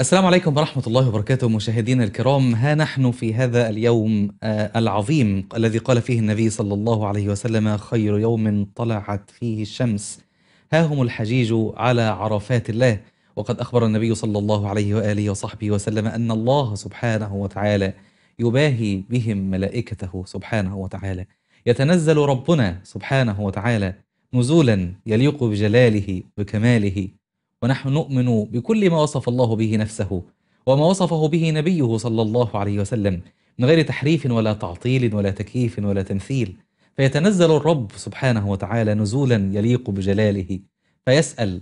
السلام عليكم ورحمة الله وبركاته مشاهدينا الكرام ها نحن في هذا اليوم آه، العظيم الذي قال فيه النبي صلى الله عليه وسلم خير يوم طلعت فيه الشمس ها هم الحجيج على عرفات الله وقد أخبر النبي صلى الله عليه وآله وصحبه وسلم أن الله سبحانه وتعالى يباهي بهم ملائكته سبحانه وتعالى يتنزل ربنا سبحانه وتعالى نزولا يليق بجلاله وكماله ونحن نؤمن بكل ما وصف الله به نفسه وما وصفه به نبيه صلى الله عليه وسلم من غير تحريف ولا تعطيل ولا تكييف ولا تمثيل فيتنزل الرب سبحانه وتعالى نزولا يليق بجلاله فيسأل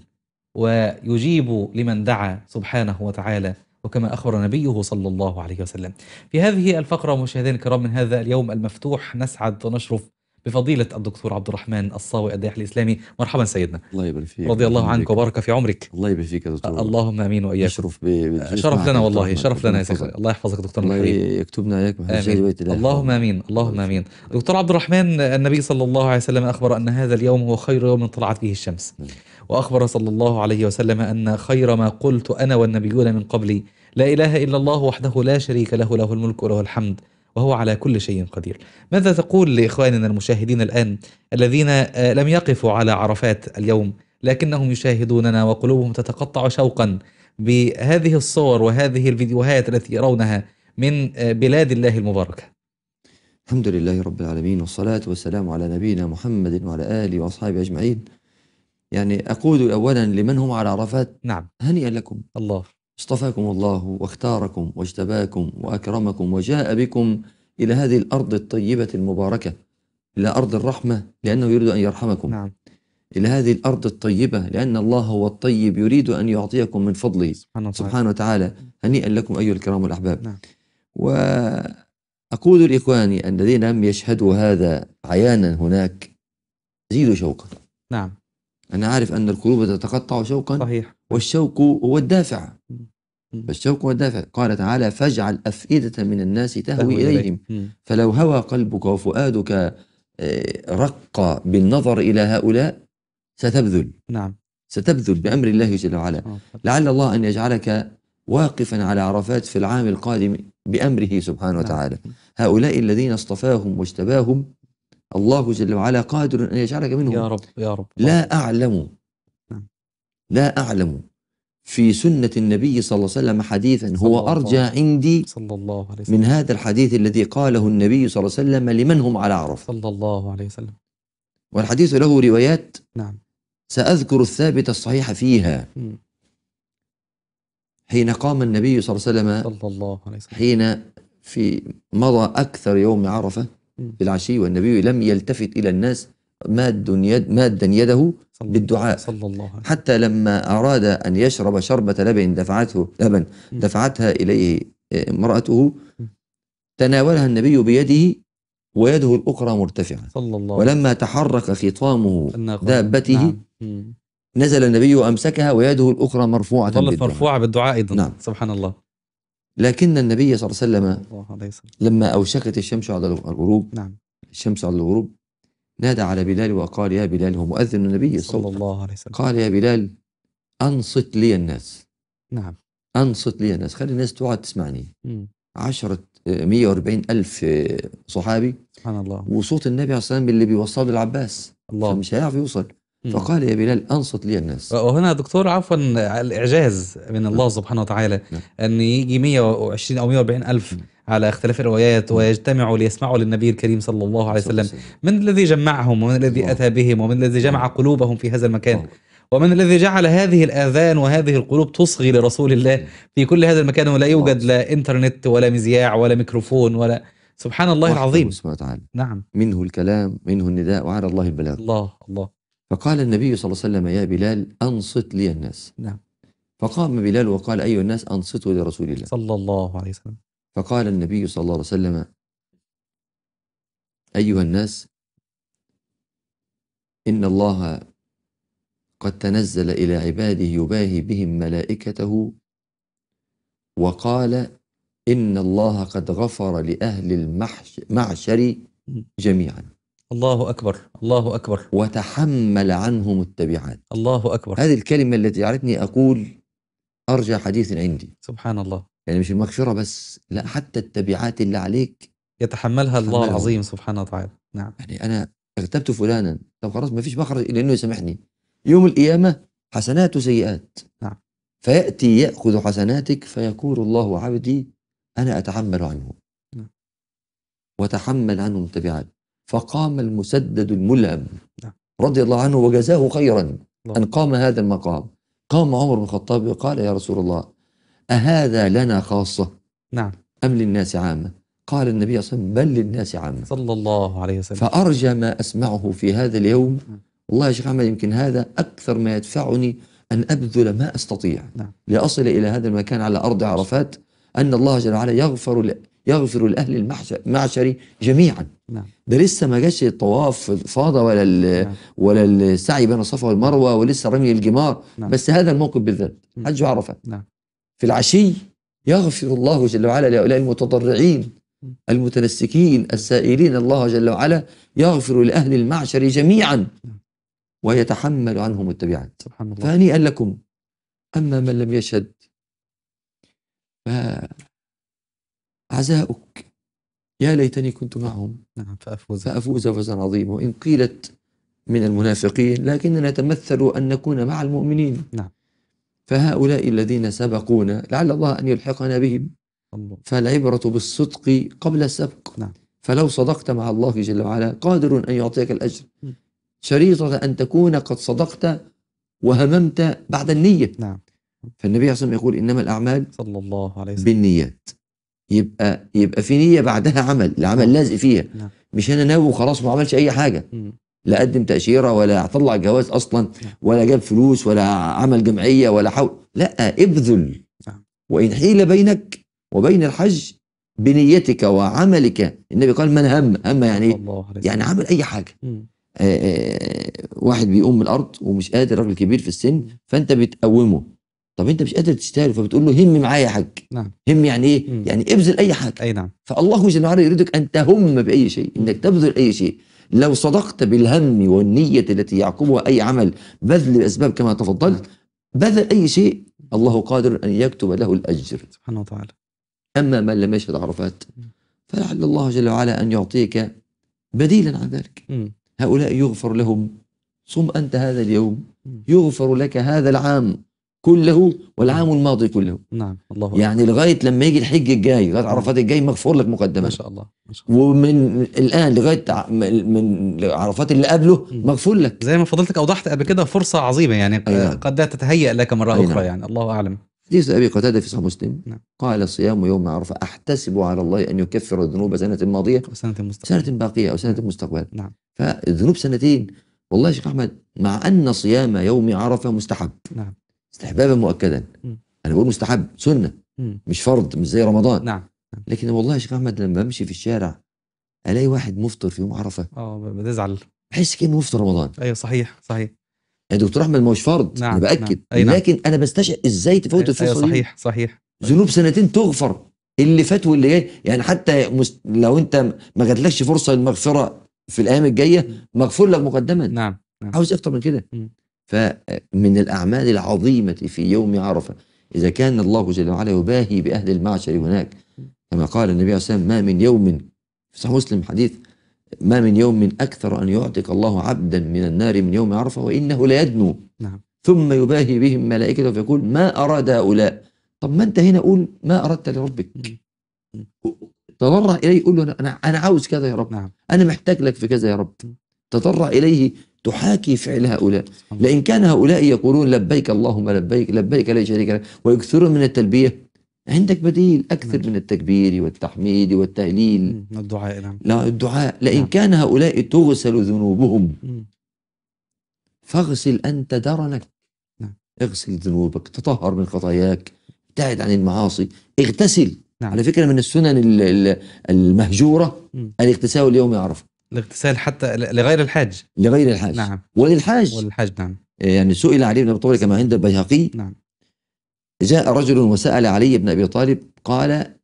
ويجيب لمن دعا سبحانه وتعالى وكما أخبر نبيه صلى الله عليه وسلم في هذه الفقرة مشاهدينا الكرام من هذا اليوم المفتوح نسعد ونشرف بفضيلة الدكتور عبد الرحمن الصاوي الداعية الإسلامي مرحبا سيدنا الله يبارك فيك رضي الله عنك وبارك في عمرك الله يبارك فيك يا دكتور اللهم امين واياك اشرف آه، شرف لنا والله شرف لنا يا سيدنا الله يحفظك دكتور الله يكتبنا عليك اللهم امين اللهم امين دكتور عبد الرحمن النبي صلى الله عليه وسلم اخبر ان هذا اليوم هو خير يوم طلعت فيه الشمس نعم. واخبر صلى الله عليه وسلم ان خير ما قلت انا والنبيون من قبلي لا اله الا الله وحده لا شريك له له الملك وله الحمد وهو على كل شيء قدير ماذا تقول لإخواننا المشاهدين الآن الذين آه، لم يقفوا على عرفات اليوم لكنهم يشاهدوننا وقلوبهم تتقطع شوقا بهذه الصور وهذه الفيديوهات التي يرونها من آه، بلاد الله المباركة الحمد لله رب العالمين والصلاة والسلام على نبينا محمد وعلى آله وأصحابه أجمعين يعني أقول أولا لمن هم على عرفات نعم هنيئا لكم الله اصطفاكم الله واختاركم واجتباكم واكرمكم وجاء بكم الى هذه الارض الطيبه المباركه الى ارض الرحمه لانه يريد ان يرحمكم نعم. الى هذه الارض الطيبه لان الله هو الطيب يريد ان يعطيكم من فضله سبحانه, سبحانه وتعالى هنيئا لكم ايها الكرام الاحباب نعم. واقول لاخواني الذين لم يشهدوا هذا عيانا هناك زيدوا شوقا نعم انا عارف ان القلوب تتقطع شوقا صحيح والشوق هو الدافع فالشوق والدافع قال تعالى فاجعل أفئدة من الناس تهوي إليهم فلو هوى قلبك وفؤادك آه، رق بالنظر إلى هؤلاء ستبذل نعم ستبذل بأمر الله جل وعلا آه، لعل الله أن يجعلك واقفا على عرفات في العام القادم بأمره سبحانه نعم. وتعالى هؤلاء الذين اصطفاهم واجتباهم الله جل وعلا قادر أن يجعلك منهم يا رب يا رب لا أعلم نعم. لا أعلم في سنة النبي صلى الله عليه وسلم حديثا هو أرجى عندي صلى الله عليه وسلم من هذا الحديث الذي قاله النبي صلى الله عليه وسلم لمن هم على عرف صلى الله عليه وسلم والحديث له روايات نعم سأذكر الثابت الصحيح فيها حين قام النبي صلى الله عليه وسلم صلى الله عليه وسلم حين في مضى أكثر يوم عرفة بالعشي والنبي لم يلتفت إلى الناس ماد يد مادا يده بالدعاء صلى الله عليه حتى لما أراد أن يشرب شربة لبن دفعته لبن دفعتها إليه آه، امرأته تناولها النبي بيده ويده الأخرى مرتفعة صلى الله ولما تحرك خطامه دابته نعم. نزل النبي وأمسكها ويده الأخرى مرفوعة ظلت بالدعاء. مرفوعة بالدعاء أيضا نعم. سبحان الله لكن النبي صلى الله عليه وسلم لما أوشكت الشمس على الغروب نعم. الشمس على الغروب نادى على بلال وقال يا بلال هو مؤذن النبي صلى, صلى الله عليه وسلم قال يا بلال أنصت لي الناس نعم أنصت لي الناس خلي الناس تقعد تسمعني عشرة 140 آه، ألف آه، صحابي سبحان الله وصوت النبي عليه الصلاة والسلام اللي بيوصله للعباس الله مش هيعرف يوصل مم. فقال يا بلال أنصت لي الناس وهنا أه، دكتور عفوا الإعجاز من الله نعم. سبحانه وتعالى مم. نعم. أن يجي 120 أو 140 ألف على اختلاف الروايات ويجتمعوا ليسمعوا للنبي الكريم صلى الله عليه وسلم من الذي جمعهم ومن الذي أتى بهم ومن الذي جمع قلوبهم في هذا المكان ومن الذي جعل هذه الآذان وهذه القلوب تصغي لرسول الله في كل هذا المكان ولا يوجد لا إنترنت ولا مذياع ولا ميكروفون ولا سبحان الله العظيم سبحانه وتعالى نعم منه الكلام منه النداء وعلى الله البلاغ الله الله فقال النبي صلى الله عليه وسلم يا بلال أنصت لي الناس نعم فقام بلال وقال أيها الناس أنصتوا لرسول الله صلى الله عليه وسلم فقال النبي صلى الله عليه وسلم أيها الناس إن الله قد تنزل إلى عباده يباهي بهم ملائكته وقال إن الله قد غفر لأهل المعشر جميعا الله أكبر الله أكبر وتحمل عنهم التبعات الله أكبر هذه الكلمة التي جعلتني أقول أرجى حديث عندي سبحان الله يعني مش المقشورة بس لا حتى التبعات اللي عليك يتحملها الله العظيم سبحانه وتعالى نعم يعني أنا اغتبت فلانا طب خلاص ما فيش مخرج إلا إنه يسامحني يوم القيامة حسنات وسيئات نعم فيأتي يأخذ حسناتك فيقول الله عبدي أنا أتحمل عنه نعم. وتحمل عنه التبعات فقام المسدد الملهم نعم. رضي الله عنه وجزاه خيرا الله. أن قام هذا المقام قام عمر بن الخطاب وقال يا رسول الله أهذا لنا خاصة نعم أم للناس عامة قال النبي صلى الله عليه وسلم بل للناس عامة صلى الله عليه وسلم فأرجى ما أسمعه في هذا اليوم والله يا شيخ أحمد يمكن هذا أكثر ما يدفعني أن أبذل ما أستطيع نعم. لأصل إلى هذا المكان على أرض عرفات أن الله جل وعلا يغفر يغفر لأهل المعشر جميعا نعم. ده لسه ما جاش الطواف فاضة ولا نعم. ولا السعي بين الصفا والمروة ولسه رمي الجمار نعم. بس هذا الموقف بالذات حج عرفات نعم. في العشي يغفر الله جل وعلا لهؤلاء المتضرعين المتنسكين السائلين الله جل وعلا يغفر لأهل المعشر جميعا ويتحمل عنهم التبعات سبحان الله فهنيئا لكم أما من لم يشهد فعزاؤك يا ليتني كنت معهم نعم فأفوز فأفوز فوزا عظيما وإن قيلت من المنافقين لكننا نتمثل أن نكون مع المؤمنين نعم فهؤلاء الذين سبقونا لعل الله أن يلحقنا بهم فالعبرة بالصدق قبل السبق نعم. فلو صدقت مع الله جل وعلا قادر أن يعطيك الأجر شريطة أن تكون قد صدقت وهممت بعد النية نعم. فالنبي عليه الصلاة يقول إنما الأعمال صلى الله عليه وسلم بالنيات يبقى يبقى في نية بعدها عمل العمل نعم. لازق فيها نعم. مش أنا ناوي وخلاص ما عملش أي حاجة لا قدم تاشيره ولا طلع جواز اصلا ولا جاب فلوس ولا عمل جمعيه ولا حول لا ابذل نعم. وان حيل بينك وبين الحج بنيتك وعملك النبي قال من هم هم يعني يعني عمل اي حاجه آآ آآ آه، آه، واحد بيقوم من الارض ومش قادر راجل كبير في السن فانت بتقومه طب انت مش قادر تشتغل فبتقول له هم معايا يا حاج نعم. هم يعني ايه؟ يعني ابذل اي حاجه اي نعم فالله جل وعلا يريدك ان تهم باي شيء انك تبذل اي شيء لو صدقت بالهم والنية التي يعقبها أي عمل بذل الأسباب كما تفضلت بذل أي شيء الله قادر أن يكتب له الأجر سبحانه وتعالى أما من لم يشهد عرفات فلعل الله جل وعلا أن يعطيك بديلا عن ذلك هؤلاء يغفر لهم صم أنت هذا اليوم يغفر لك هذا العام كله والعام الماضي كله نعم الله يعني الله. لغايه لما يجي الحج الجاي لغايه عرفات الجاي مغفور لك مقدما ما شاء الله ما شاء الله ومن الان لغايه من عرفات اللي قبله مغفور لك زي ما فضلتك اوضحت قبل كده فرصه عظيمه يعني نعم. قد لا تتهيأ لك مره أيوة. اخرى نعم. يعني الله اعلم حديث ابي قتاده في صحيح مسلم نعم. قال صيام يوم عرفه احتسب على الله ان يكفر الذنوب سنه ماضيه وسنه مستقبل. سنه باقيه او سنه مستقبل نعم فالذنوب سنتين والله يا شيخ احمد مع ان صيام يوم عرفه مستحب نعم استحبابا مؤكدا انا بقول مستحب سنه مش فرض مش زي رمضان نعم لكن والله يا شيخ احمد لما بمشي في الشارع الاقي واحد مفطر في يوم عرفه اه بتزعل بحس كانه مفطر رمضان ايوه صحيح صحيح يا دكتور احمد ما هوش فرض نعم انا باكد نعم. نعم. لكن انا بستشعر ازاي تفوت أيوة الفرصه أيوة صحيح صحيح ذنوب سنتين تغفر اللي فات واللي جاي يعني حتى مست... لو انت ما جاتلكش فرصه للمغفره في الايام الجايه مغفور لك مقدما نعم, نعم. عاوز اكتر من كده فمن الأعمال العظيمة في يوم عرفة إذا كان الله جل وعلا يباهي بأهل المعشر هناك كما قال النبي عليه الصلاة ما من يوم في صحيح مسلم حديث ما من يوم من أكثر أن يعتق الله عبدا من النار من يوم عرفة وإنه ليدنو نعم. ثم يباهي بهم ملائكته فيقول ما أراد هؤلاء طب ما أنت هنا قول ما أردت لربك تضرع إليه قول له أنا أنا عاوز كذا يا رب نعم. أنا محتاج لك في كذا يا رب تضرع إليه تحاكي فعل هؤلاء لئن كان هؤلاء يقولون لبيك اللهم لبيك لبيك لا شريك لك ويكثرون من التلبية عندك بديل أكثر من التكبير والتحميد والتهليل الدعاء نعم لا الدعاء لئن نعم. كان هؤلاء تغسل ذنوبهم فاغسل أنت درنك نعم. اغسل ذنوبك تطهر من خطاياك ابتعد عن المعاصي اغتسل نعم. على فكرة من السنن المهجورة الاغتسال اليوم عرفة الاغتسال حتى لغير الحاج لغير الحاج نعم وللحاج وللحاج نعم إيه، يعني سئل علي بن ابي طالب كما عند البيهقي نعم جاء رجل وسأل علي بن ابي طالب قال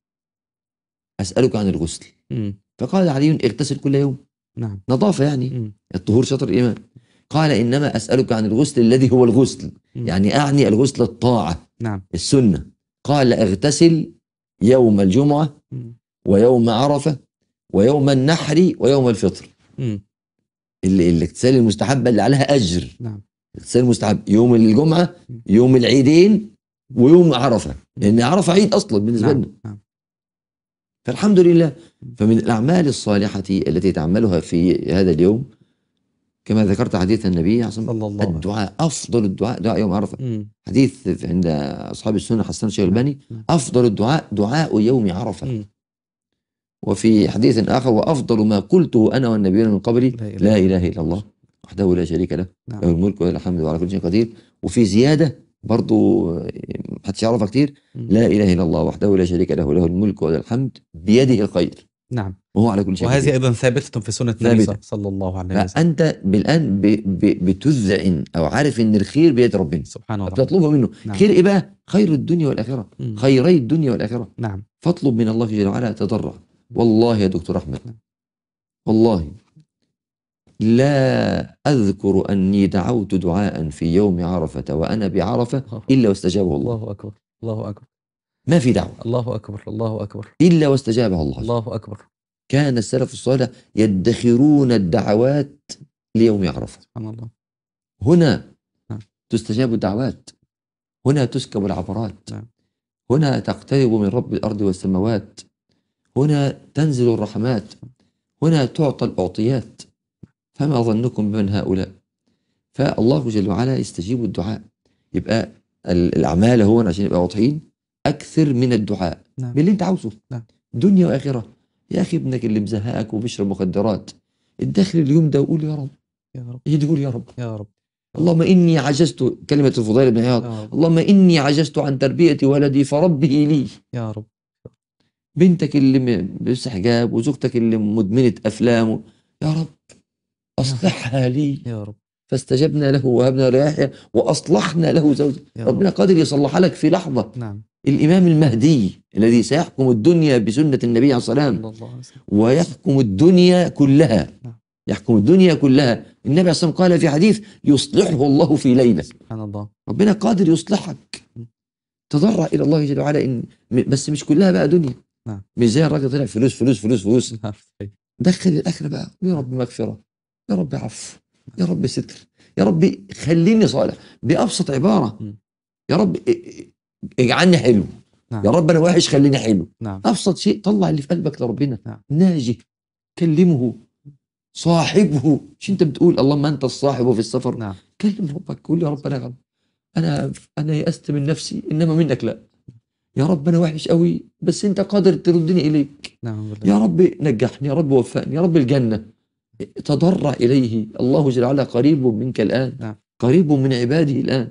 اسألك عن الغسل فقال علي اغتسل كل يوم نعم نظافة يعني مم. الطهور شطر الإيمان قال إنما أسألك عن الغسل الذي هو الغسل مم. يعني أعني الغسل الطاعة نعم السنة قال اغتسل يوم الجمعة مم. ويوم عرفة ويوم النحر ويوم الفطر اللي الاغتسال المستحبه اللي عليها اجر نعم الاغتسال المستحب يوم الجمعه يوم العيدين ويوم عرفه لان عرفه عيد اصلا بالنسبه نعم، لنا نعم. فالحمد لله فمن الاعمال الصالحه التي تعملها في هذا اليوم كما ذكرت حديث النبي صلى الله عليه وسلم الدعاء افضل الدعاء دعاء يوم عرفه حديث عند اصحاب السنه حسان الشيخ الباني افضل الدعاء دعاء يوم عرفه وفي حديث آخر وأفضل ما قلته أنا والنبي من قبلي لا إله إلا الله وحده لا شريك له نعم. له الملك وله الحمد وعلى كل شيء قدير وفي زيادة برضو محدش يعرفها كتير لا إله إلا الله وحده لا شريك له له الملك وله الحمد بيده الخير نعم وهو على كل شيء وهذه أيضا ثابتة في سنة النبي صلى الله عليه وسلم فأنت بالآن ب... ب... بتذعن أو عارف إن الخير بيد ربنا سبحان الله بتطلبه منه نعم. خير إيه بقى؟ خير الدنيا والآخرة مم. خيري الدنيا والآخرة نعم فاطلب من الله جل وعلا تضرع والله يا دكتور أحمد والله لا أذكر أني دعوت دعاء في يوم عرفة وأنا بعرفة إلا واستجابه الله الله أكبر الله أكبر ما في دعوة الله أكبر الله أكبر إلا واستجابها الله الله أكبر كان السلف الصالح يدخرون الدعوات ليوم عرفة سبحان الله هنا نعم. تستجاب الدعوات هنا تسكب العبرات نعم. هنا تقترب من رب الأرض والسماوات هنا تنزل الرحمات هنا تعطى الأعطيات فما ظنكم بمن هؤلاء فالله جل وعلا يستجيب الدعاء يبقى الأعمال هو عشان يبقى واضحين أكثر من الدعاء نعم. باللي أنت عاوزه نعم. دنيا وآخرة يا أخي ابنك اللي مزهقك وبيشرب مخدرات الداخل اليوم ده وقول يا رب يا رب يجي تقول يا رب يا رب اللهم اني عجزت كلمه الفضيل بن عياض اللهم اني عجزت عن تربيه ولدي فربه لي يا رب بنتك اللي بس حجاب وزوجتك اللي مدمنه افلام يا رب اصلحها لي يا رب فاستجبنا له وهبنا رياحها واصلحنا له زوجه ربنا قادر يصلحها لك في لحظه نعم الامام المهدي الذي سيحكم الدنيا بسنه النبي عليه الصلاه والسلام ويحكم الدنيا كلها نعم. يحكم الدنيا كلها النبي عليه الصلاه قال في حديث يصلحه الله في ليله سبحان الله ربنا قادر يصلحك نعم. تضرع الى الله جل وعلا ان بس مش كلها بقى دنيا نعم مش زي الراجل طلع فلوس فلوس فلوس فلوس نعم، دخل الاخره بقى يا رب مغفره يا رب عفو يا رب ستر يا رب خليني صالح بابسط عباره يا رب اجعلني حلو نعم. يا رب انا وحش خليني حلو نعم. ابسط شيء طلع اللي في قلبك لربنا نعم. ناجي كلمه صاحبه مش انت بتقول اللهم انت الصاحب في السفر نعم. كلم ربك قول يا رب انا غلط انا انا يأست من نفسي انما منك لا يا رب انا وحش قوي بس انت قادر تردني اليك نعم بالله. يا رب نجحني يا رب وفقني يا رب الجنه تضرع اليه الله جل وعلا قريب منك الان نعم. قريب من عباده الان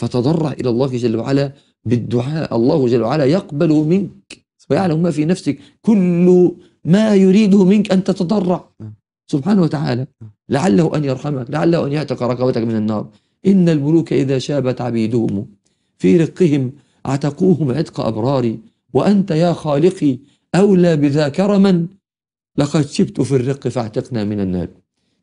فتضرع الى الله جل وعلا بالدعاء الله جل وعلا يقبل منك ويعلم ما في نفسك كل ما يريده منك ان تتضرع نعم. سبحانه وتعالى نعم. لعله ان يرحمك لعله ان يعتق رقبتك من النار ان الملوك اذا شابت عبيدهم في رقهم اعتقوهم عتق أبراري وأنت يا خالقي أولى بذا كرما لقد شبت في الرق فاعتقنا من النار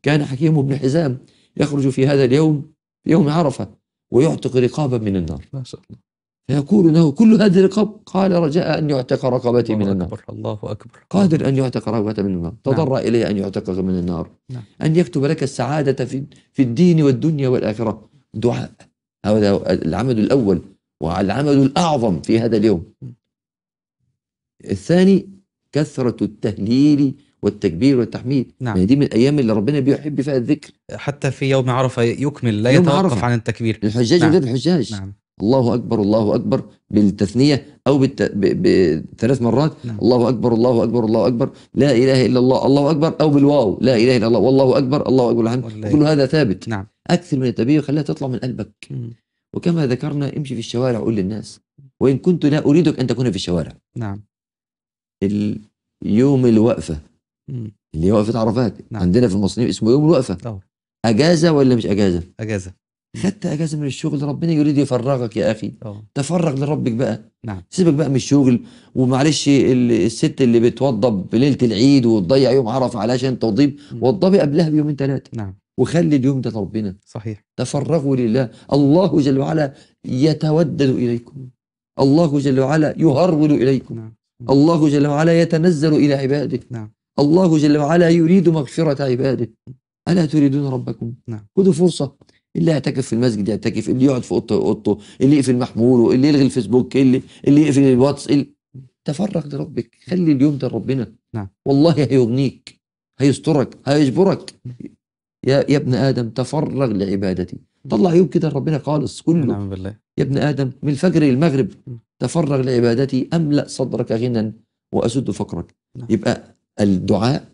كان حكيم بن حزام يخرج في هذا اليوم يوم عرفة ويعتق رقابا من النار ما شاء الله فيقول له كل هذه الرقاب قال رجاء أن يعتق رقبتي من النار أكبر الله أكبر قادر أن يعتق رقبتي من النار نعم. تضرع نعم. إلي أن يعتقك من النار نعم. أن يكتب لك السعادة في, في الدين والدنيا والآخرة دعاء هذا العمل الأول والعمل الأعظم في هذا اليوم الثاني كثرة التهليل والتكبير والتحميد نعم. يعني دي من الأيام اللي ربنا بيحب فيها الذكر حتى في يوم عرفة يكمل لا يتوقف عرفة. عن التكبير الحجاج نعم. الحجاج نعم. الله أكبر الله أكبر بالتثنية أو بالت... ب... بثلاث مرات نعم. الله أكبر الله أكبر الله أكبر لا إله إلا الله الله أكبر أو بالواو لا إله إلا الله والله أكبر الله أكبر الحمد كل هذا ثابت نعم. أكثر من التبيه خليها تطلع من قلبك وكما ذكرنا امشي في الشوارع قول للناس وإن كنت لا أريدك أن تكون في الشوارع نعم اليوم الوقفة مم. اللي هي وقفة عرفات نعم. عندنا في المصريين اسمه يوم الوقفة طبعا. أجازة ولا مش أجازة؟ أجازة خدت أجازة من الشغل ربنا يريد يفرغك يا أخي أوه. تفرغ لربك بقى نعم سيبك بقى من الشغل ومعلش الست اللي بتوضب ليلة العيد وتضيع يوم عرفة علشان توضيب وضبي قبلها بيومين ثلاثة نعم وخلي اليوم ده لربنا صحيح تفرغوا لله الله جل وعلا يتودد إليكم الله جل وعلا يهرول إليكم نعم. الله جل وعلا يتنزل إلى عباده نعم. الله جل وعلا يريد مغفرة عباده ألا تريدون ربكم نعم. خذوا فرصة اللي يعتكف في المسجد يعتكف اللي يقعد في اوضته اوضته اللي يقفل محموله اللي يلغي الفيسبوك اللي اللي يقفل الواتس اللي تفرغ لربك خلي اليوم ده لربنا نعم. والله هيغنيك هيسترك هيجبرك يا يا ابن ادم تفرغ لعبادتي طلع يوم كده ربنا خالص كله نعم بالله يا ابن ادم من الفجر للمغرب تفرغ لعبادتي املا صدرك غنى واسد فقرك نعم. يبقى الدعاء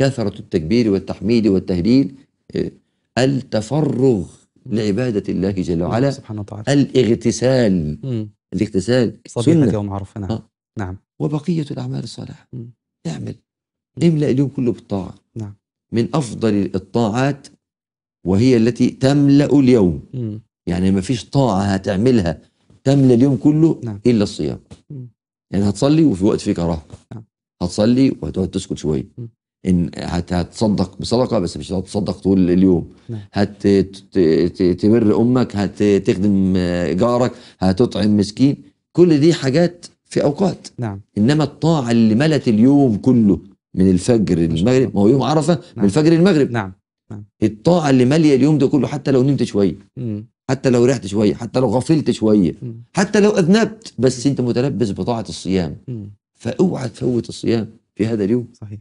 كثره التكبير والتحميد والتهليل آه، التفرغ لعبادة الله جل نعم، وعلا سبحانه وتعالى الاغتسال مم. الاغتسال صبيحة يوم عرفنا نعم. آه. نعم وبقية الأعمال الصالحة اعمل املأ اليوم كله بالطاعة من أفضل الطاعات وهي التي تملأ اليوم م. يعني ما فيش طاعة هتعملها تملأ اليوم كله نعم. إلا الصيام م. يعني هتصلي وفي وقت فيه كراهة نعم. هتصلي وهتقعد تسكت شوية م. ان هتصدق بصدقه بس مش هتصدق طول اليوم نعم. هتمر امك هتخدم جارك هتطعم مسكين كل دي حاجات في اوقات نعم انما الطاعه اللي ملت اليوم كله من الفجر للمغرب ما هو يوم نعم. عرفه نعم. من الفجر للمغرب نعم. نعم الطاعه اللي ماليه اليوم ده كله حتى لو نمت شويه حتى لو رحت شويه حتى لو غفلت شويه حتى لو اذنبت بس انت متلبس بطاعه الصيام فاوعى تفوت الصيام في هذا اليوم صحيح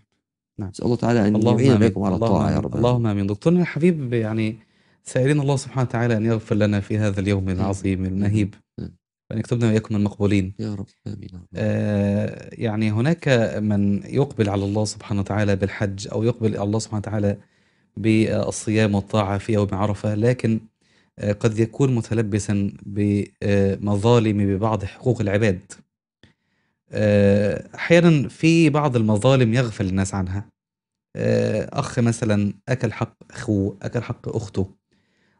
نعم اسال الله تعالى ان يعيننا عليكم على الطاعه يا رب اللهم امين دكتورنا الحبيب يعني سائلين الله سبحانه وتعالى ان يغفر لنا في هذا اليوم نعم. العظيم نعم. المهيب أن يكتبنا وإياكم المقبولين يا رب آمين يا رب. آه يعني هناك من يقبل على الله سبحانه وتعالى بالحج أو يقبل الله سبحانه وتعالى بالصيام والطاعة في يوم عرفة لكن آه قد يكون متلبسا بمظالم ببعض حقوق العباد آه، أحيانا في بعض المظالم يغفل الناس عنها آه، أخ مثلا أكل حق أخوه أكل حق أخته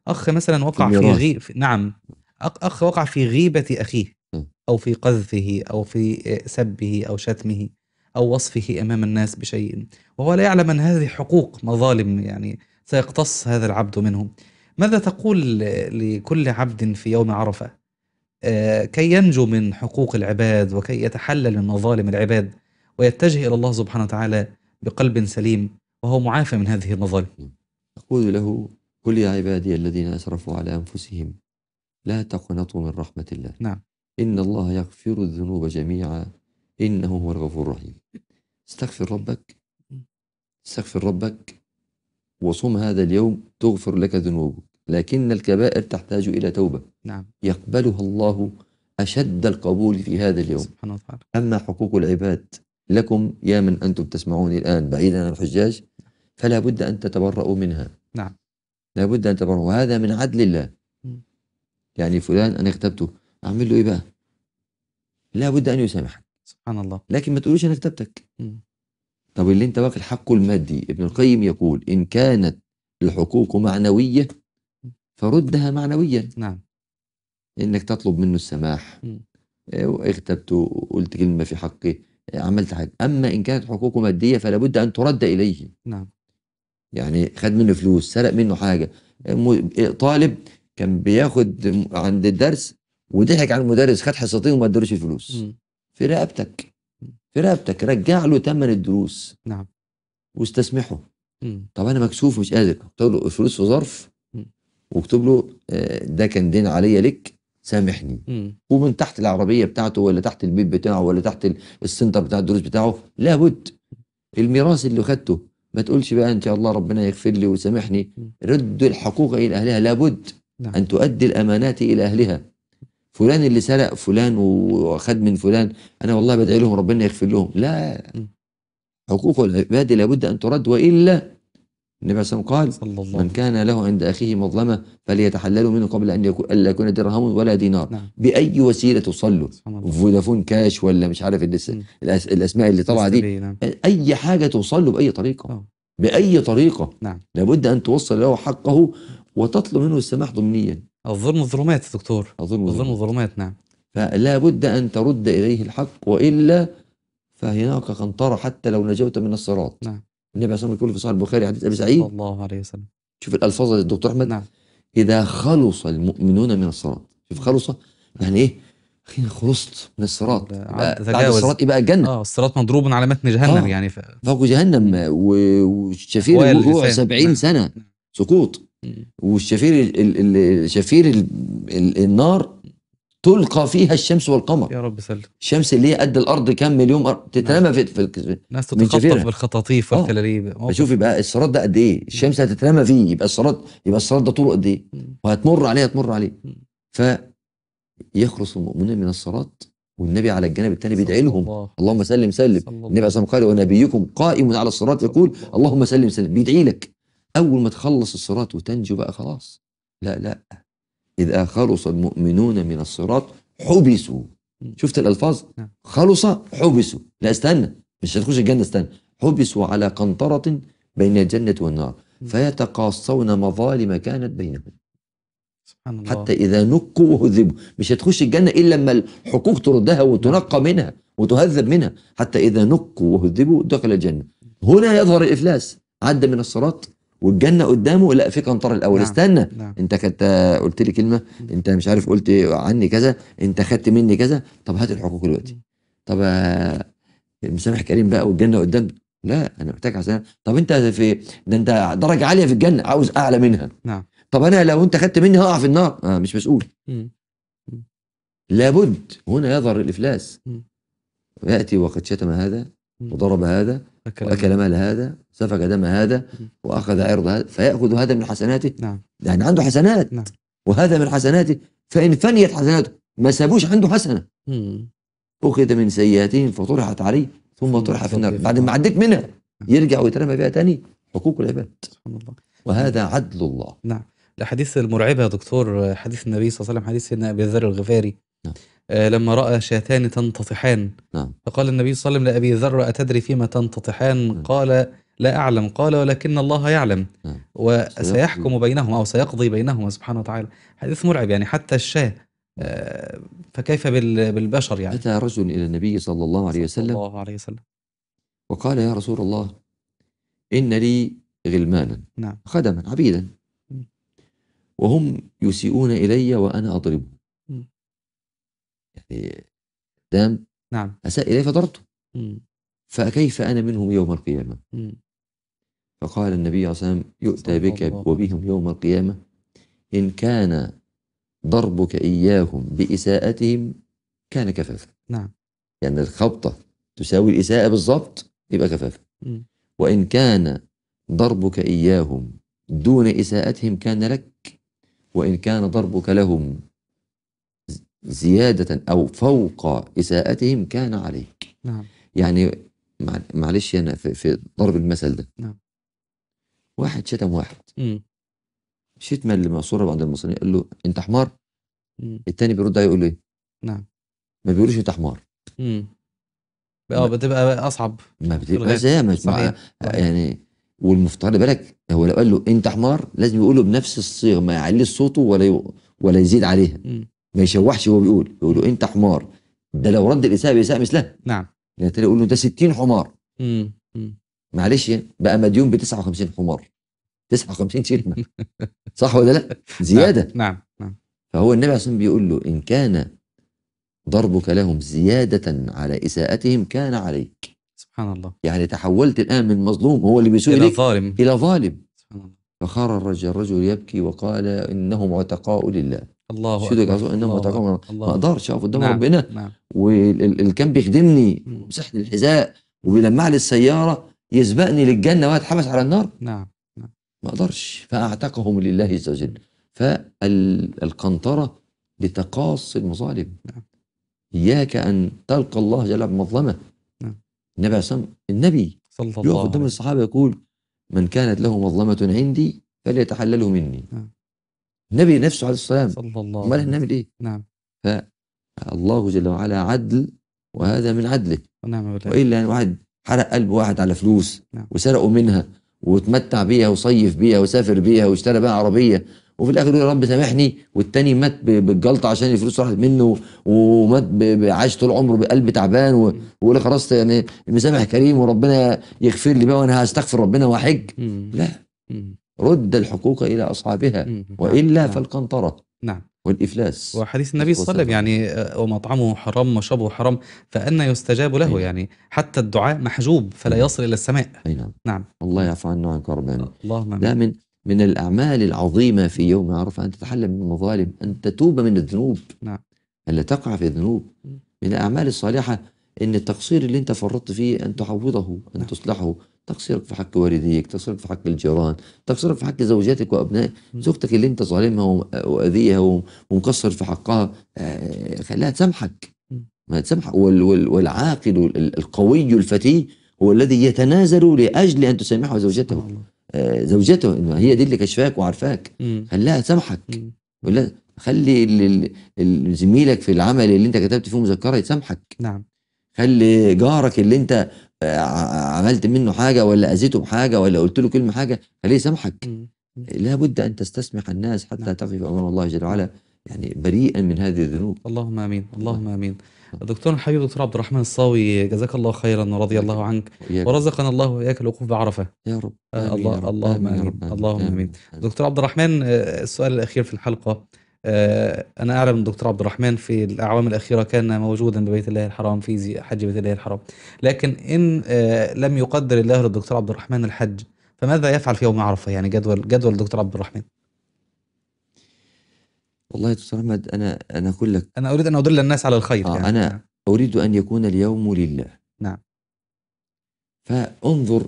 أخ مثلا وقع في غيبة نعم أخ وقع في غيبة أخيه أو في قذفه أو في سبه أو شتمه أو وصفه أمام الناس بشيء وهو لا يعلم أن هذه حقوق مظالم يعني سيقتص هذا العبد منه ماذا تقول لكل عبد في يوم عرفة آه، كي ينجو من حقوق العباد وكي يتحلل من مظالم العباد ويتجه إلى الله سبحانه وتعالى بقلب سليم وهو معافى من هذه المظالم أقول له قل يا عبادي الذين أسرفوا على أنفسهم لا تقنطوا من رحمة الله نعم إن الله يغفر الذنوب جميعا إنه هو الغفور الرحيم استغفر ربك استغفر ربك وصوم هذا اليوم تغفر لك ذنوبك لكن الكبائر تحتاج إلى توبة نعم يقبلها الله أشد القبول في هذا اليوم سبحان الله. أما حقوق العباد لكم يا من أنتم تسمعوني الآن بعيدا عن الحجاج فلا بد أن تتبرؤوا منها نعم لا بد أن تبرؤوا وهذا من عدل الله يعني فلان انا اغتبته اعمل له ايه بقى؟ لابد ان يسامحك سبحان الله لكن ما تقولوش انا اغتبتك طب اللي انت واخد حقه المادي ابن القيم يقول ان كانت الحقوق معنويه فردها معنويا نعم انك تطلب منه السماح اغتبته آه، قلت كلمه في حقي آه، عملت حاجه اما ان كانت حقوقه ماديه فلا بد ان ترد اليه نعم يعني خد منه فلوس سرق منه حاجه آه، طالب كان بياخد عند الدرس وضحك على المدرس خد حصتين وما ادالوش الفلوس في رقبتك في رقبتك رجع له ثمن الدروس نعم واستسمحه طب انا مكسوف مش قادر اكتب له الفلوس في ظرف واكتب له آه، ده كان دين عليا لك سامحني مم. ومن تحت العربيه بتاعته ولا تحت البيت بتاعه ولا تحت السنتر بتاع الدروس بتاعه لابد الميراث اللي خدته ما تقولش بقى ان شاء الله ربنا يغفر لي ويسامحني رد الحقوق الى اهلها لابد نعم. أن تؤدي الأمانات إلى أهلها فلان اللي سرق فلان وخد من فلان أنا والله بدعي لهم ربنا يغفر لهم لا حقوق العباد لابد أن ترد وإلا النبي عليه قال صلى الله من كان له عند أخيه مظلمة فليتحلله منه قبل أن يكون ألا يكون درهم ولا دينار نعم. بأي وسيلة تصلوا فودافون كاش ولا مش عارف الأس... الأسماء اللي طالعة دي نعم. أي حاجة توصل له بأي طريقة أوه. بأي طريقة نعم. لابد أن توصل له حقه وتطلب منه السماح ضمنيا الظلم ظلمات يا دكتور الظلم ظلمات. ظلمات نعم فلا بد أن ترد إليه الحق وإلا فهناك قنطرة حتى لو نجوت من الصراط نعم النبي عليه الله عليه يقول في صحيح البخاري حديث أبي سعيد صلى الله عليه وسلم شوف الألفاظ للدكتور أحمد نعم إذا خلص المؤمنون من الصراط شوف خلص يعني إيه أخي خلصت من الصراط بعد الصراط يبقى الجنة اه الصراط مضروب على متن جهنم آه. يعني ف... فوق جهنم وشفير الوقوع 70 نعم. سنة سقوط والشفير شفير النار تلقى فيها الشمس والقمر يا رب سلم الشمس اللي هي قد الارض كام مليون تترمى نعم. في في الناس تتخطف بالخطاطيف آه. والكلاليب بشوف بقى الصراط ده قد ايه الشمس هتترمى فيه يبقى الصراط يبقى الصراط ده طوله قد ايه وهتمر عليه هتمر عليه ف يخلص المؤمنون من الصراط والنبي على الجانب الثاني بيدعي لهم الله. اللهم سلم سلم النبي عليه الصلاه والسلام قال ونبيكم قائم على الصراط يقول اللهم سلم سلم بيدعي لك أول ما تخلص الصراط وتنجو بقى خلاص لا لا إذا خلص المؤمنون من الصراط حبسوا شفت الألفاظ نعم. خلص حبسوا لا استنى مش هتخش الجنة استنى حبسوا على قنطرة بين الجنة والنار فيتقاصون مظالم كانت بينهم سبحان الله. حتى إذا نقوا وهذبوا مش هتخش الجنة إلا لما الحقوق تردها وتنقى نعم. منها وتهذب منها حتى إذا نقوا وهذبوا دخل الجنة هنا يظهر الإفلاس عدى من الصراط والجنه قدامه لا في قنطره الاول نعم. استنى نعم. انت كنت قلت لي كلمه انت مش عارف قلت عني كذا انت خدت مني كذا طب هات الحقوق دلوقتي طب آه، مسامح كريم بقى والجنه قدام لا انا محتاج عشان طب انت في ده انت درجه عاليه في الجنه عاوز اعلى منها نعم طب انا لو انت خدت مني هقع في النار آه مش مسؤول مم. مم. لابد هنا يظهر الافلاس مم. ياتي وقد شتم هذا وضرب هذا أكل, أكل مال هذا سفك دم هذا وأخذ عرض هذا فيأخذ هذا من حسناته نعم يعني عنده حسنات نعم. وهذا من حسناته فإن فنيت حسناته ما سابوش عنده حسنة مم. أخذ من سيئاتهم فطرحت عليه ثم طرح في النار بعد ما عديت منها نعم. يرجع ويترمى بها تاني حقوق العباد سبحان الله وهذا عدل الله نعم الأحاديث المرعبة يا دكتور حديث النبي صلى الله عليه وسلم حديث سيدنا أبي ذر الغفاري نعم. آه لما رأى شاتان تنتطحان نعم. فقال النبي صلى الله عليه وسلم لأبي ذر أتدري فيما تنتطحان نعم. قال لا أعلم قال ولكن الله يعلم نعم. وسيحكم بينهما أو سيقضي بينهما سبحانه وتعالى حديث مرعب يعني حتى الشاه آه فكيف بالبشر يعني أتى رجل إلى النبي صلى الله عليه وسلم, صلى الله عليه وسلم وقال يا رسول الله إن لي غلمانا نعم. خدما عبيدا وهم يسيئون إلي وأنا أضربهم يعني دام نعم أساء إلي فطرته فكيف أنا منهم يوم القيامة م. فقال النبي صلى الله عليه وسلم يؤتى بك وبهم يوم القيامة إن كان ضربك إياهم بإساءتهم كان كفافا نعم يعني الخبطة تساوي الإساءة بالضبط يبقى كفافا وإن كان ضربك إياهم دون إساءتهم كان لك وإن كان ضربك لهم زيادة أو فوق إساءتهم كان عليك نعم. يعني معلش أنا في, في ضرب المثل ده نعم. واحد شتم واحد مم. شتمة المأسورة عند المصريين قال له أنت حمار مم. التاني بيرد عليه يقول له إيه نعم ما بيقولوش أنت حمار اه بتبقى أصعب ما بتبقى زي ما يعني والمفترض بالك هو لو قال له أنت حمار لازم يقول له بنفس الصيغة ما يعليش صوته ولا ولا يزيد عليها مم. ما يشوحش وهو بيقول يقول له انت حمار ده لو رد الاساءه باساءه مثلها نعم يعني يقول له ده 60 حمار امم معلش يعني بقى مديون ب 59 حمار 59 كلمه صح ولا لا؟ زياده نعم،, نعم نعم فهو النبي عليه الصلاه بيقول له ان كان ضربك لهم زياده على اساءتهم كان عليك سبحان الله يعني تحولت الان من مظلوم هو اللي بيسوء الى ظالم الى ظالم سبحان الله فخر الرجل الرجل يبكي وقال انهم عتقاء لله الله شو بدك انهم ما اقدرش اقف قدام نعم. ربنا نعم. واللي كان بيخدمني ومسحني الحذاء وبيلمع لي السياره يسبقني للجنه واتحبس على النار نعم نعم ما اقدرش فاعتقهم لله عز وجل فالقنطره لتقاص المظالم نعم. اياك ان تلقى الله جل بمظلمه نعم. النبي عليه النبي صلى الله عليه وسلم قدام الصحابه يقول من كانت له مظلمه عندي فليتحلله مني نعم. النبي نفسه عليه الصلاه والسلام صلى الله عليه وسلم نعمل ايه نعم فالله جل وعلا عدل وهذا من عدله ونعم بالله والا يعني واحد حرق قلب واحد على فلوس نعم. وسرقوا منها وتمتع بيها وصيف بيها وسافر بيها واشترى بقى عربيه وفي الاخر يقول يا رب سامحني والتاني مات بالجلطه عشان الفلوس راحت منه ومات عاش طول عمره بقلب تعبان ويقول خلاص يعني المسامح كريم وربنا يغفر لي بقى وانا هستغفر ربنا واحج لا رد الحقوق إلى أصحابها وإلا نعم. فالقنطرة نعم والإفلاس وحديث النبي صلى الله عليه وسلم يعني آه، ومطعمه حرام وشربه حرام فأن يستجاب له أينا. يعني حتى الدعاء محجوب فلا يصل إلى السماء أي نعم نعم الله يعفو عنا وعن وربنا اللهم ده من من الأعمال العظيمة في يوم عرفة أن تتحلى من المظالم أن تتوب من الذنوب نعم ألا تقع في الذنوب من الأعمال الصالحة ان التقصير اللي انت فرطت فيه ان تعوضه ان نعم. تصلحه تقصيرك في حق والديك تقصيرك في حق الجيران تقصيرك في حق زوجاتك وابنائك نعم. زوجتك اللي انت ظالمها واذيها ومقصر في حقها خلاها آه، تسامحك نعم. ما تسامحك والعاقل القوي الفتي هو الذي يتنازل لاجل ان تسامحه زوجته آه، زوجته انه هي دي اللي كشفاك وعارفاك خلاها تسامحك خلي زميلك في العمل اللي انت كتبت فيه مذكره يسامحك نعم هل جارك اللي انت آه، عملت منه حاجه ولا اذيته بحاجه ولا قلت له كلمه حاجه هل يسامحك لابد ان تستسمح الناس حتى نعم. تقف امام الله جل وعلا يعني بريئا من هذه الذنوب اللهم امين نعم. اللهم امين دكتور الحبيب دكتور عبد الرحمن الصاوي جزاك الله خيرا ورضي الله عنك ورزقنا الله واياك الوقوف بعرفه يا رب آه، الله اللهم امين اللهم امين دكتور عبد الرحمن آه، السؤال الاخير في الحلقه آه، انا اعلم الدكتور عبد الرحمن في الاعوام الاخيره كان موجودا ببيت الله الحرام في حج بيت الله الحرام لكن ان آه، لم يقدر الله للدكتور عبد الرحمن الحج فماذا يفعل في يوم عرفه يعني جدول جدول الدكتور عبد الرحمن والله يا دكتور احمد انا انا اقول لك انا اريد ان ادل الناس على الخير آه يعني. انا نعم. اريد ان يكون اليوم لله نعم فانظر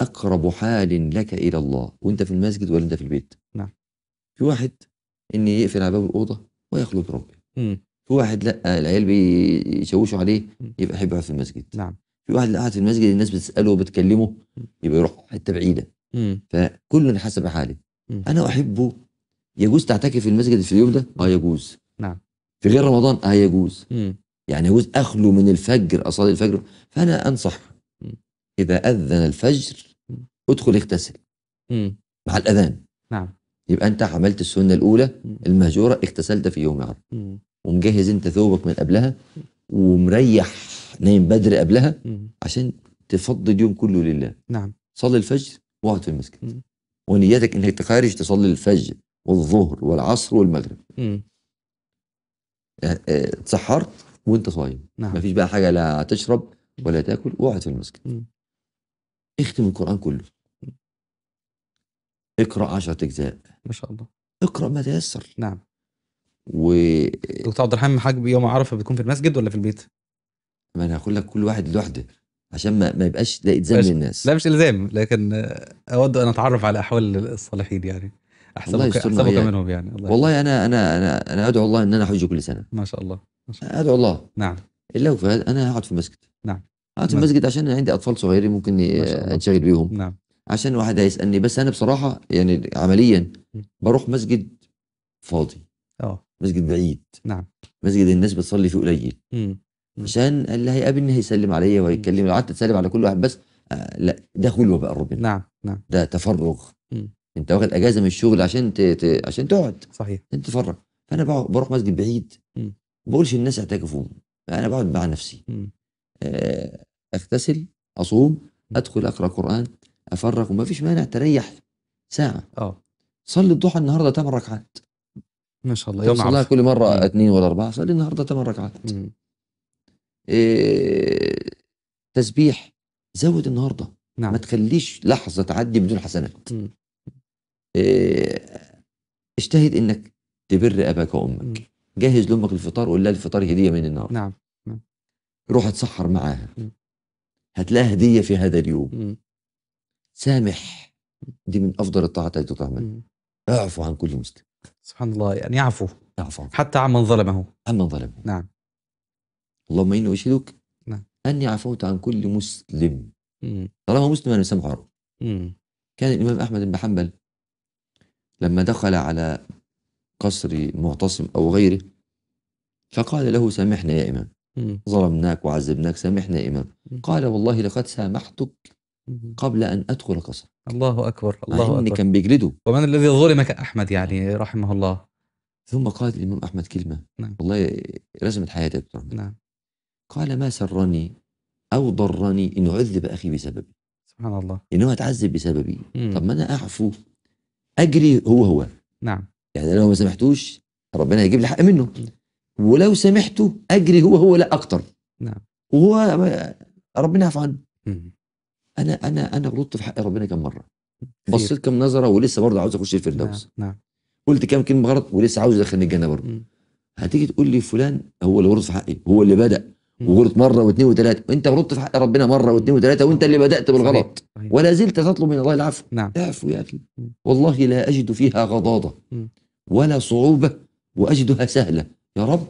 اقرب حال لك الى الله وانت في المسجد ولا انت في البيت نعم في واحد اني يقفل على باب الاوضه ويخلو ربي في واحد لا العيال بيشوشوا عليه يبقى يحب يقعد في المسجد نعم في واحد اللي قاعد في المسجد الناس بتساله وبتكلمه يبقى يروح حته بعيده فكل حسب حاله انا احبه يجوز تعتكف في المسجد في اليوم ده اه يجوز نعم في غير رمضان اه يجوز يعني يجوز اخلو من الفجر اصلي الفجر فانا انصح اذا اذن الفجر ادخل اغتسل مع الاذان نعم يبقى انت عملت السنه الاولى المهجوره اغتسلت في يوم عرفه ومجهز انت ثوبك من قبلها ومريح نايم بدري قبلها عشان تفضي اليوم كله لله نعم صلي الفجر واقعد في المسجد ونيتك انك تخرج تصلي الفجر والظهر والعصر والمغرب آه، آه، اتسحرت وانت صايم نعم. مفيش بقى حاجه لا تشرب ولا تاكل واقعد في المسجد اختم القران كله اقرا 10 اجزاء ما شاء الله اقرا ما تيسر نعم و دكتور عبد الرحمن حاج يوم عرفه بيكون في المسجد ولا في البيت؟ ما انا هقول لك كل واحد لوحده عشان ما, ما يبقاش ده الزام للناس لا مش الزام لكن اود ان اتعرف على احوال الصالحين يعني احسن الله يعني. منهم يعني الله والله انا انا انا انا ادعو الله ان انا احج كل سنه ما شاء الله ما شاء الله ادعو الله نعم الا انا هقعد في المسجد نعم اقعد في المسجد عشان انا عندي اطفال صغيرين ممكن انشغل بيهم نعم عشان واحد هيسالني بس انا بصراحه يعني عمليا بروح مسجد فاضي اه مسجد بعيد نعم مسجد الناس بتصلي فيه قليل عشان اللي هيقابلني هيسلم عليا وهيتكلم لو قعدت تسلم على كل واحد بس آه لا ده خلوه بقى ربنا نعم نعم ده تفرغ مم. انت واخد اجازه من الشغل عشان ت... ت... عشان تقعد صحيح انت تتفرغ فانا بروح مسجد بعيد ما بقولش الناس اعتكفوا انا بقعد مع نفسي آه اغتسل اصوم ادخل اقرا قران افرغ وما فيش مانع تريح ساعه اه صلي الضحى النهارده 8 ركعات ما شاء الله يوم عرفه كل مره مم. اثنين ولا اربعه صلي النهارده 8 ركعات إيه تسبيح زود النهارده نعم. ما تخليش لحظه تعدي بدون حسنات إيه اجتهد انك تبر اباك وامك مم. جهز لامك الفطار وقول لها الفطار هديه من النهار نعم, نعم. روح اتسحر معاها مم. هتلاقيها هديه في هذا اليوم مم. سامح دي من افضل الطاعات التي تعمل اعفو عن كل مسلم سبحان الله يعني يعفو يعفو عن حتى عمن ظلمه عمن ظلمه نعم اللهم اني اشهدك نعم. اني عفوت عن كل مسلم طالما مسلم انا سامحه حر كان الامام احمد بن حنبل لما دخل على قصر معتصم او غيره فقال له سامحنا يا امام مم. ظلمناك وعذبناك سامحنا يا امام مم. قال والله لقد سامحتك قبل أن أدخل قصر الله أكبر الله أكبر كان بيجلده ومن الذي ظلم احمد يعني رحمه الله ثم قال الإمام أحمد كلمة نعم. والله رسمت حياتي دكتور نعم قال ما سرني أو ضرني إن عذب أخي بسببي سبحان الله إن هو اتعذب بسببي مم. طب ما أنا أعفو أجري هو هو نعم يعني لو ما سامحتوش ربنا هيجيب لي حق منه ولو سامحته أجري هو هو لا أكتر نعم وهو ربنا يعفو عنه انا انا انا غلطت في حق ربنا كم مره بصيت كم نظره ولسه برضه عاوز اخش الفردوس نعم, نعم. قلت كم كلمه غلط ولسه عاوز ادخلني الجنه برضه هتيجي تقول لي فلان هو اللي غلط في حقي هو اللي بدا وغلط مره واثنين وثلاثه انت غلطت في حق ربنا مره واثنين وثلاثه وانت اللي بدات بالغلط ولا زلت تطلب من الله العفو نعم اعفو يا اخي والله لا اجد فيها غضاضه ولا صعوبه واجدها سهله يا رب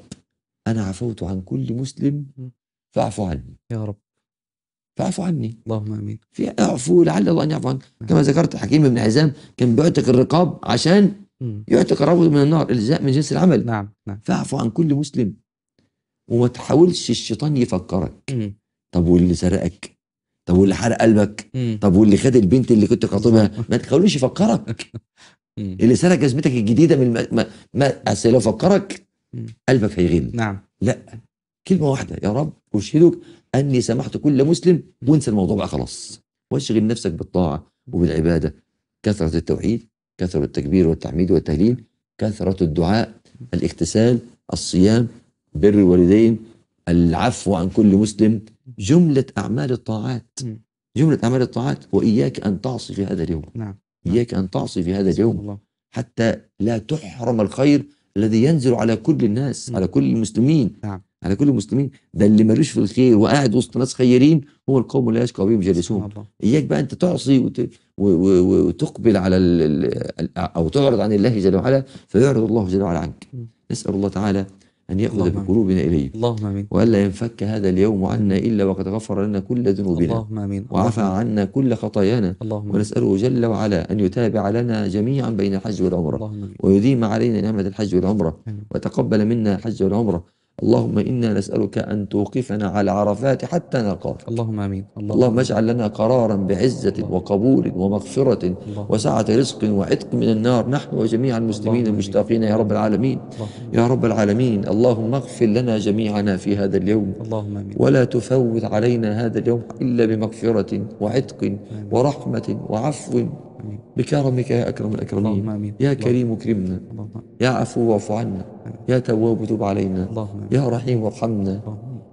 انا عفوت عن كل مسلم فاعفو عني يا رب فاعفوا عني اللهم امين في اعفوا لعل الله ان يعفو عنك كما ذكرت حكيم بن عزام كان بيعتق الرقاب عشان يعتق الرجل من النار الجزاء من جنس العمل نعم نعم فاعفو عن كل مسلم وما تحاولش الشيطان يفكرك مم. طب واللي سرقك طب واللي حرق قلبك مم. طب واللي خد البنت اللي كنت خاطبها ما تخليش يفكرك اللي سرق جزمتك الجديده من الم... ما, ما... اصل لو فكرك قلبك هيغل نعم لا كلمه واحده يا رب اشهدك اني سمحت كل مسلم وانسى الموضوع بقى خلاص واشغل نفسك بالطاعه وبالعباده كثره التوحيد كثره التكبير والتحميد والتهليل كثره الدعاء الاغتسال الصيام بر الوالدين العفو عن كل مسلم جمله اعمال الطاعات جمله اعمال الطاعات واياك ان تعصي في هذا اليوم نعم اياك ان تعصي في هذا اليوم نعم. حتى لا تحرم الخير الذي ينزل على كل الناس على كل المسلمين نعم على كل المسلمين ده اللي ملوش في الخير وقاعد وسط ناس خيرين هو القوم اللي يشقى بهم جالسون اياك بقى انت تعصي وت... و... و... وتقبل على ال... او تعرض عن الله جل وعلا فيعرض الله جل وعلا عنك نسال الله تعالى أن يأخذ بقلوبنا إليه اللهم آمين وألا ينفك هذا اليوم عنا إلا وقد غفر لنا كل ذنوبنا اللهم آمين وعفى عنا كل خطايانا اللهم ونسأله جل وعلا أن يتابع لنا جميعا بين الحج والعمرة ويديم علينا نعمة الحج والعمرة وتقبل منا الحج والعمرة اللهم إنا نسألك أن توقفنا على عرفات حتى نلقاك اللهم آمين اللهم, اللهم اجعل لنا قرارا بعزة وقبول ومغفرة وسعة رزق وعتق من النار نحن وجميع المسلمين المشتاقين يا رب العالمين يا رب العالمين اللهم اغفر لنا جميعنا في هذا اليوم اللهم آمين ولا تفوت علينا هذا اليوم إلا بمغفرة وعتق ورحمة وعفو بكرمك يا أكرم الأكرمين اللهم آمين. يا كريم اكرمنا يا عفو واعف عنا يا تواب وتب علينا اللهم. يا رحيم وارحمنا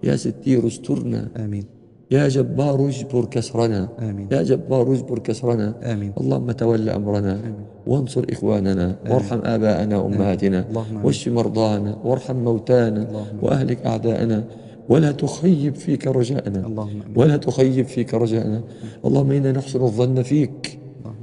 يا ستير استرنا آمين يا جبار اجبر كسرنا آمين. يا جبار اجبر كسرنا آمين. اللهم تول أمرنا آمين. وانصر إخواننا آمين. وارحم آباءنا وأمهاتنا واشف مرضانا وارحم موتانا وأهلك أعداءنا ولا تخيب فيك رجاءنا اللهم. ولا تخيب فيك رجاءنا اللهم إنا نحسن الظن فيك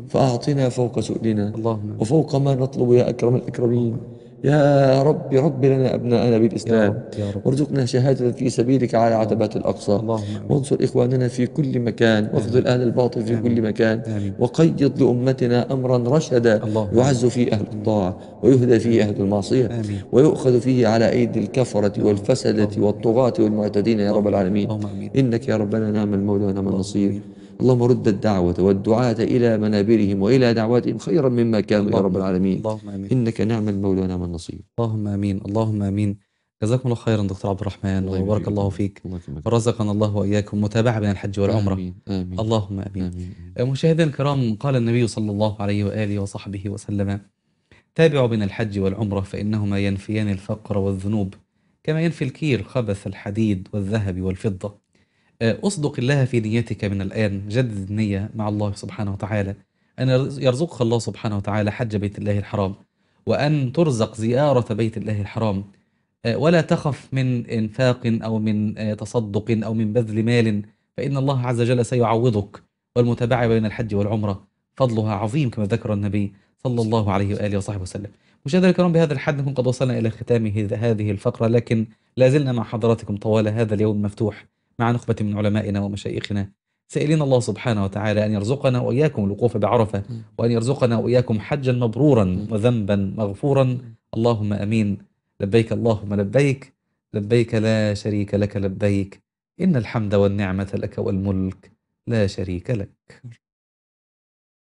فأعطنا فوق سؤلنا اللهم وفوق ما نطلب يا أكرم الأكرمين يا رب رب لنا أبناءنا بالإسلام وارزقنا شهادة في سبيلك على عتبات الأقصى اللهم وانصر إخواننا في كل مكان واخذل أهل الباطل في كل مكان وقيض لأمتنا أمرا رشدا يعز فيه أهل الطاعة ويهدى فيه أهل المعصية ويؤخذ فيه على أيدي الكفرة والفسدة والطغاة والمعتدين يا رب العالمين إنك يا ربنا نعم المولى ونعم النصير اللهم رد الدعوة والدعاة إلى منابرهم وإلى دعواتهم خيرا مما كانوا يا رب العالمين اللهم آمين إنك نعم المولى ونعم النصير اللهم آمين اللهم آمين جزاكم الله خيرا دكتور عبد الرحمن وبارك الله فيك ورزقنا الله واياكم متابعه بين الحج والعمره آمين. آمين. اللهم امين, آمين. أه، مشاهدينا الكرام قال النبي صلى الله عليه واله وصحبه وسلم تابعوا بين الحج والعمره فانهما ينفيان الفقر والذنوب كما ينفي الكير خبث الحديد والذهب والفضه آه، اصدق الله في نيتك من الآن جدد النية مع الله سبحانه وتعالى أن يرزقك الله سبحانه وتعالى حج بيت الله الحرام وأن ترزق زيارة بيت الله الحرام آه، ولا تخف من إنفاق أو من آه، تصدق أو من بذل مال فإن الله عز وجل سيعوضك والمتابعة بين الحج والعمرة فضلها عظيم كما ذكر النبي صلى الله عليه وآله وصحبه وسلم مشاهدينا الكرام بهذا الحد نكون قد وصلنا إلى ختام هذه الفقرة لكن لا زلنا مع حضراتكم طوال هذا اليوم المفتوح مع نخبة من علمائنا ومشايخنا سائلين الله سبحانه وتعالى أن يرزقنا وإياكم الوقوف بعرفة وأن يرزقنا وإياكم حجا مبرورا وذنبا مغفورا اللهم أمين لبيك اللهم لبيك لبيك لا شريك لك لبيك إن الحمد والنعمة لك والملك لا شريك لك